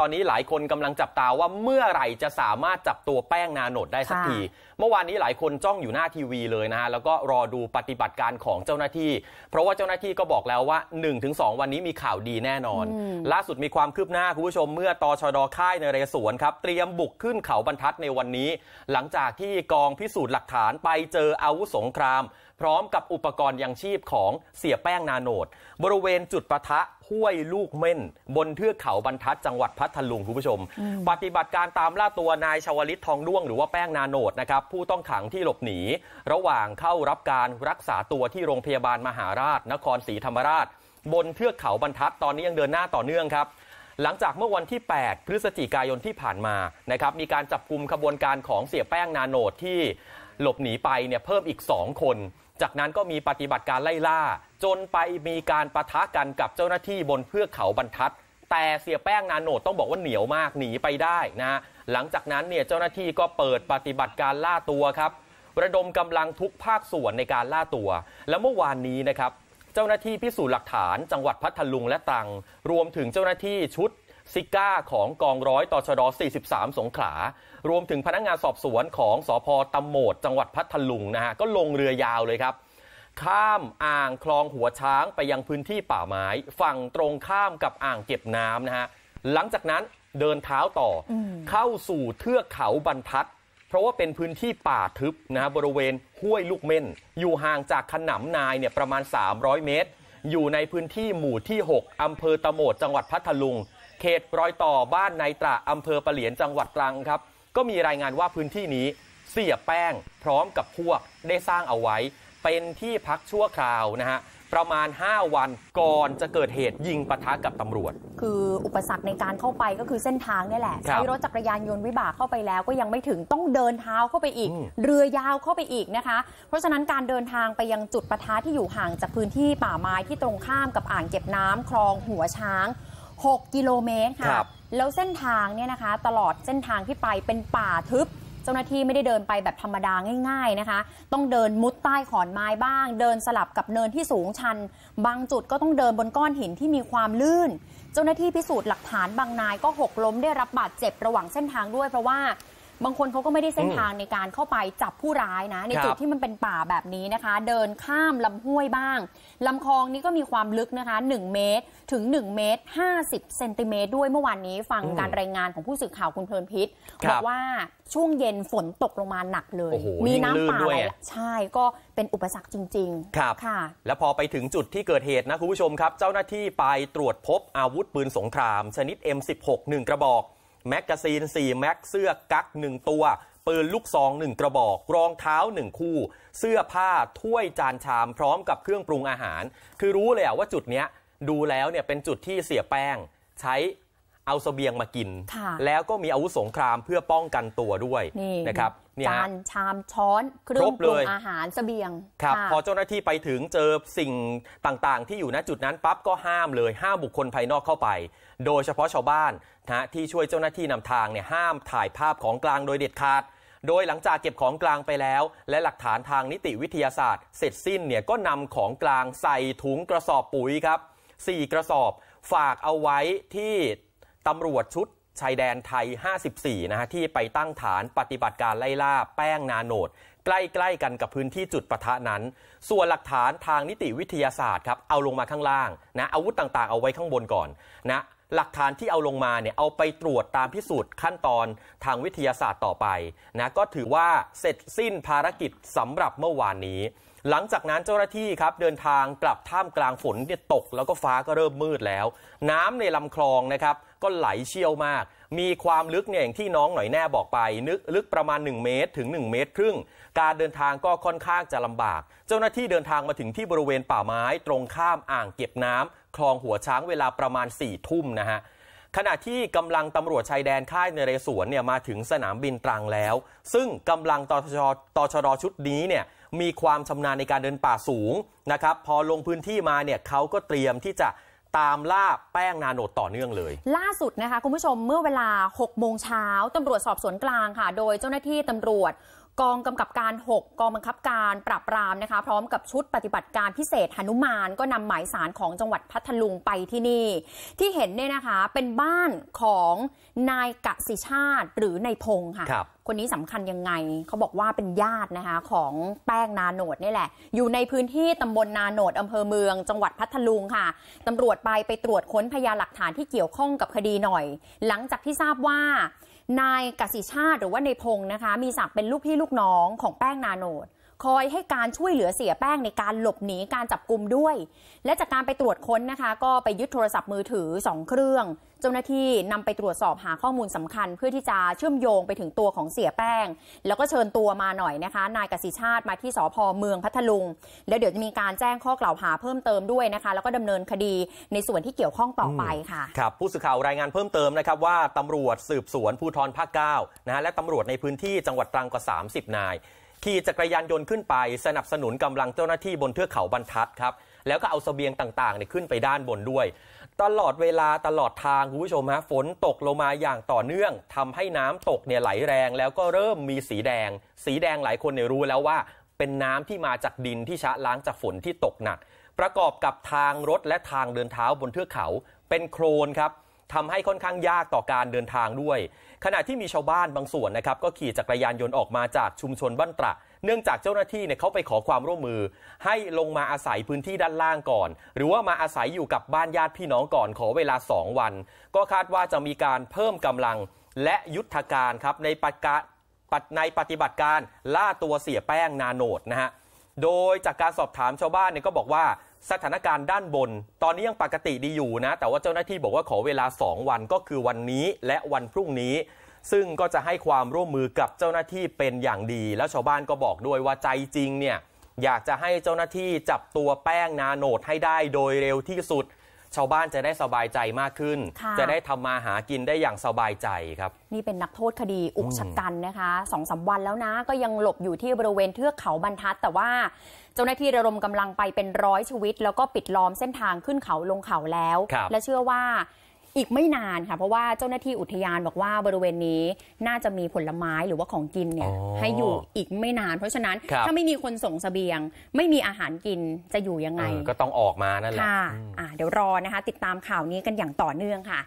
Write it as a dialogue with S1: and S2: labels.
S1: ตอนนี้หลายคนกำลังจับตาว่าเมื่อไหร่จะสามารถจับตัวแป้งนาโนดได้สักที เมื่อวานนี้หลายคนจ้องอยู่หน้าทีวีเลยนะฮะแล้วก็รอดูปฏิบัติการของเจ้าหน้าที่ เพราะว่าเจ้าหน้าที่ก็บอกแล้วว่า 1-2 วันนี้มีข่าวดีแน่นอน ล่าสุดมีความคืบหน้า คุณผู้ชมเมื่อตอชด ค่ายในเรสวนครับ เตรียมบุกขึ้นเขาบรรทัดในวันนี้ หลังจากที่กองพิสูจน์หลักฐานไปเจออาวุธสงคราม พร้อมกับอุปกรณ์ยังชีพของเสียแป้งนาโนดบริเวณจุดประทะ้วยลูกเม่น บนเทือกเขาบรรทัด จังหวัดพัทลุงคุณผู้ชม ปฏิบัติการตามล่าตัวนายชาวลิตทองด้วงหรือว่าแป้งนาโนดนะครับ ผู้ต้องขังที่หลบหนี ระหว่างเข้ารับการรักษาตัวที่โรงพยาบาลมหาราชนครศรีธรรมราช บนเทือกเขาบรรทัด ตอนนี้ยังเดินหน้าต่อเนื่องครับ หลังจากเมื่อวันที่ 8 พฤศจิกายนที่ผ่านมานะครับมีการจับกลุ่มขบวนการของเสียแป้งนาโนดที่ หลบหนีไปเนี่ยเพิ่มอีก2คนจากนั้นก็มีปฏิบัติการไล่ล่า จนไปมีการประทะกันกับเจ้าหน้าที่บนเทือกเขาบรรทัด แต่เสียแป้งนาโนดต้องบอกว่าเหนียวมากหนีไปได้นะหลังจากนั้นเนี่ยเจ้าหน้าที่ก็เปิดปฏิบัติการล่าตัวครับระดมกำลังทุกภาคส่วนในการล่าตัว และเมื่อวานนี้นะครับ เจ้าหน้าที่พิสูจน์หลักฐาน จังหวัดพัทลุงและตังรวมถึงเจ้าหน้าที่ชุดซิก้าของกองร้อยตชด43 สงขลารวมถึงพนักงงานสอบสวนของสอพอตำโหมด จังหวัดพัทลุงนะฮะก็ลงเรือยาวเลยครับ ข้ามอ่างคลองหัวช้างไปยังพื้นที่ป่าไม้ฝั่งตรงข้ามกับอ่างเก็บน้ำนะฮะหลังจากนั้นเดินเท้าต่ออเข้าสู่เทือกเขาบรรทัด เพราะว่าเป็นพื้นที่ป่าทึบนะบริเวณ ห้วยลูกเม่นอยู่ห่างจากขนำนายเนี่ยประมาณ 300 เมตร อยู่ในพื้นที่หมู่ที่ 6อำเภอตะโหมด จังหวัดพัทลุงเขตรอยต่อบ้านในตระอำเภอปะเหลียนจังหวัดตรังครับ ก็มีรายงานว่าพื้นที่นี้เสียแป้งพร้อมกับพวกได้สร้างเอาไว้ เป็นที่พักชั่วคราวนะฮะประมาณ 5 วันก่อนจะเกิดเหตุยิงปะทะกับตำรวจ
S2: คืออุปสรรคในการเข้าไปก็คือเส้นทางนี่แหละ ใช้รถจักรยานยนต์วิบากเข้าไปแล้วก็ยังไม่ถึงต้องเดินเท้าเข้าไปอีก เรือยาวเข้าไปอีกนะคะเพราะฉะนั้นการเดินทางไปยังจุดปะทะที่อยู่ห่างจากพื้นที่ป่าไม้ที่ตรงข้ามกับอ่างเก็บน้ำคลองหัวช้าง6กิโลเมตรค่ะ แล้วเส้นทางเนี่ยนะคะตลอดเส้นทางที่ไปเป็นป่าทึบ เจ้าหน้าที่ไม่ได้เดินไปแบบธรรมดาง่าย ๆนะคะ ต้องเดินมุดใต้ขอนไม้บ้าง เดินสลับกับเนินที่สูงชัน บางจุดก็ต้องเดินบนก้อนหินที่มีความลื่น เจ้าหน้าที่พิสูจน์หลักฐานบางนายก็หกล้มได้รับบาดเจ็บระหว่างเส้นทางด้วยเพราะว่าบางคนเขาก็ไม่ได้เส้นทางในการเข้าไปจับผู้ร้ายนะ ในจุดที่มันเป็นป่าแบบนี้นะคะ เดินข้ามลำห้วยบ้าง ลำคลองนี้ก็มีความลึกนะคะ 1 เมตรถึง 1 เมตร 50 เซนติเมตรด้วยเมื่อวานนี้ ฟังการรายงานของผู้สื่อข่าวคุณเพลินพิษบอกว่าช่วงเย็นฝนตกลงมาหนักเลย มีน้ำป่า้วยใช่ก็เป็นอุปสรรคจริงๆครับค่ะ
S1: แล้วพอไปถึงจุดที่เกิดเหตุนะคุณผู้ชมครับ เจ้าหน้าที่ไปตรวจพบอาวุธปืนสงคราม ชนิด M16 1 กระบอกแมกกาซีน 4 แม็กเสื้อกั๊ก1 ตัว ปืนลูกซองหนึ่งกระบอก รองเท้า 1 คู่ เสื้อผ้าถ้วยจานชามพร้อมกับเครื่องปรุงอาหาร คือรู้เลยว่าจุดเนี้ยดูแล้วเนี่ยเป็นจุดที่เสียแป้ง ใช้เอาสเสบียงมากิน แล้วก็มีอาวุธสงครามเพื่อป้องกันตัวด้วยนะครับจาน
S2: ชามช้อนเครื่องปรุงอาหารสเสบียง ครับ พอ
S1: เจ้าหน้าที่ไปถึงเจอสิ่งต่างๆ ที่อยู่ณจุดนั้นปั๊บก็ห้ามเลยห้ามบุคคลภายนอกเข้าไป โดยเฉพาะชาวบ้านนะที่ช่วยเจ้าหน้าที่นำทางเนี่ยห้ามถ่ายภาพของกลางโดยเด็ดขาด โดยหลังจากเก็บของกลางไปแล้ว และหลักฐานทางนิติวิทยาศาสตร์ เสร็จสิ้นเนี่ยก็นำของกลางใส่ถุงกระสอบปุ๋ยครับ 4 กระสอบฝากเอาไว้ที่ตำรวจชุดชายแดนไทย 54 นะฮะที่ไปตั้งฐานปฏิบัติการไล่ล่าแป้งนาโนด ใกล้ๆกันกับพื้นที่จุดปะทะนั้น ส่วนหลักฐานทางนิติวิทยาศาสตร์ครับเอาลงมาข้างล่างนะ อาวุธต่างๆเอาไว้ข้างบนก่อนนะหลักฐานที่เอาลงมาเนี่ยเอาไปตรวจตามพิสูจน์ขั้นตอนทางวิทยาศาสตร์ต่อไปนะก็ถือว่าเสร็จสิ้นภารกิจสำหรับเมื่อวานนี้หลังจากนั้นเจ้าหน้าที่ครับเดินทางกลับท่ามกลางฝนเนี่ยตกแล้วก็ฟ้าก็เริ่มมืดแล้ว น้ำในลำคลองนะครับก็ไหลเชี่ยวมาก มีความลึกเนี่ยอย่างที่น้องหน่อยแน่บอกไปนึกลึกประมาณ 1 เมตรถึง1เมตรครึ่ง การเดินทางก็ค่อนข้างจะลำบาก เจ้าหน้าที่เดินทางมาถึงที่บริเวณป่าไม้ตรงข้ามอ่างเก็บน้ำคลองหัวช้างเวลาประมาณ4ี่ทุ่มนะฮะขณะที่กำลังตำรวจชายแดนค่ายนเรสวรเนี่ยมาถึงสนามบินตรังแล้ว ซึ่งกำลังตชตชรชุดนี้เนี่ยมีความชำนาญในการเดินป่าสูงนะครับ พอลงพื้นที่มาเนี่ยเขาก็เตรียมที่จะตามล่าแป้งนาโนดต่อเนื่องเลย
S2: ล่าสุดนะคะคุณผู้ชมเมื่อเวลา 6 โมงเช้าตำรวจสอบสวนกลางค่ะ โดยเจ้าหน้าที่ตำรวจกองกำกับการ 6 กองบังคับการปราบปรามนะคะ พร้อมกับชุดปฏิบัติการพิเศษหนุมาน ก็นำหมายสารของจังหวัดพัทลุงไปที่นี่ ที่เห็นเนี่ยนะคะ เป็นบ้านของนายกสิชาติ หรือนายพงค่ะคคนนี้สำคัญยังไง เขาบอกว่าเป็นญาตินะคะของแป้งนาโนดนี่แหละ อยู่ในพื้นที่ตำบลนาโนด อำเภอเมือง จังหวัดพัทลุงค่ะ ตำรวจไปไปตรวจค้นพยานหลักฐานที่เกี่ยวข้องกับคดีหน่อย หลังจากที่ทราบว่านายกสิชาติหรือว่าในพงศ์นะคะมีศักดิ์เป็นลูกพี่ลูกน้องของแป้งนาโนดคอยให้การช่วยเหลือเสียแป้งในการหลบหนีการจับกลุ่มด้วย และจากการไปตรวจค้นนะคะ ก็ไปยึดโทรศัพท์มือถือ 2 เครื่อง เจ้าหน้าที่นำไปตรวจสอบหาข้อมูลสำคัญ เพื่อที่จะเชื่อมโยงไปถึงตัวของเสียแป้ง แล้วก็เชิญตัวมาหน่อยนะคะนายกสิชาติมาที่สพเมืองพัทลุง แล้วเดี๋ยวจะมีการแจ้งข้อกล่าวหาเพิ่มเติมด้วยนะคะ แล้วก็ดำเนินคดีในส่วนที่เกี่ยวข้องต่อไปค่ะค
S1: รับผู้สื่อข่าวรายงานเพิ่มเติมนะครับว่า ตำรวจสืบสวนภูธรภาคานะฮะและตำรวจในพื้นที่จังหวัดตรังกว่า 30 นายขี่จักรยานยนต์ขึ้นไปสนับสนุนกำลังเจ้าหน้าที่บนเทือกเขาบรรทัดครับ แล้วก็เอาสเสบียงต่างๆเนี่ยขึ้นไปด้านบนด้วย ตลอดเวลาตลอดทางคุณผู้ชมฮะฝนตกลงมาอย่างต่อเนื่อง ทำให้น้ำตกเนี่ยไหลแรงแล้วก็เริ่มมีสีแดง สีแดงหลายคนเนี่ยรู้แล้วว่าเป็นน้ำที่มาจากดินที่ชะล้างจากฝนที่ตกหนัก ประกอบกับทางรถและทางเดินเท้าบนเทือกเขาเป็นโคลนครับทำให้ค่อนข้างยากต่อการเดินทางด้วย ขณะที่มีชาวบ้านบางส่วนนะครับ ก็ขี่จักรยานยนต์ออกมาจากชุมชนบ้านตระ เนื่องจากเจ้าหน้าที่เนี่ยเขาไปขอความร่วมมือ ให้ลงมาอาศัยพื้นที่ด้านล่างก่อน หรือว่ามาอาศัยอยู่กับบ้านญาติพี่น้องก่อนขอเวลา2วัน ก็คาดว่าจะมีการเพิ่มกำลังและยุทธการครับในปฏิกาในปฏิบัติการล่าตัวเสียแป้งนาโนดนะฮะโดยจากการสอบถามชาวบ้านเนี่ยก็บอกว่าสถานการณ์ด้านบน ตอนนี้ยังปกติดีอยู่นะ แต่ว่าเจ้าหน้าที่บอกว่าขอเวลา 2 วันก็คือวันนี้และวันพรุ่งนี้ ซึ่งก็จะให้ความร่วมมือกับเจ้าหน้าที่เป็นอย่างดี แล้วชาวบ้านก็บอกด้วยว่าใจจริงเนี่ยอยากจะให้เจ้าหน้าที่จับตัวแป้งนาโนดให้ได้โดยเร็วที่สุดชาวบ้านจะได้สบายใจมากขึ้น จะได้ทำมาหากินได้อย่างสบายใจครับ
S2: นี่เป็นนักโทษคดีอุกชะกันนะคะสองสาวันแล้วนะ ก็ยังหลบอยู่ที่บริเวณเทือกเขาบรรทัด แต่ว่าเจ้าหน้าที่ระดมกำลังไปเป็นร้อยชีวิต แล้วก็ปิดล้อมเส้นทางขึ้นเขาลงเขาแล้ว และเชื่อว่าอีกไม่นานค่ะ เพราะว่าเจ้าหน้าที่อุทยานบอกว่าบริเวณนี้น่าจะมีผลไม้หรือว่าของกินเนี่ย ให้อยู่อีกไม่นาน เพราะฉะนั้นถ้าไม่มีคนส่งสเสบียง ไม่มีอาหารกินจะอยู่ยังไง
S1: ก็ต้องออกมานั่นแหละค่
S2: ะเดี๋ยวรอนะคะ ติดตามข่าวนี้กันอย่างต่อเนื่องค่ะ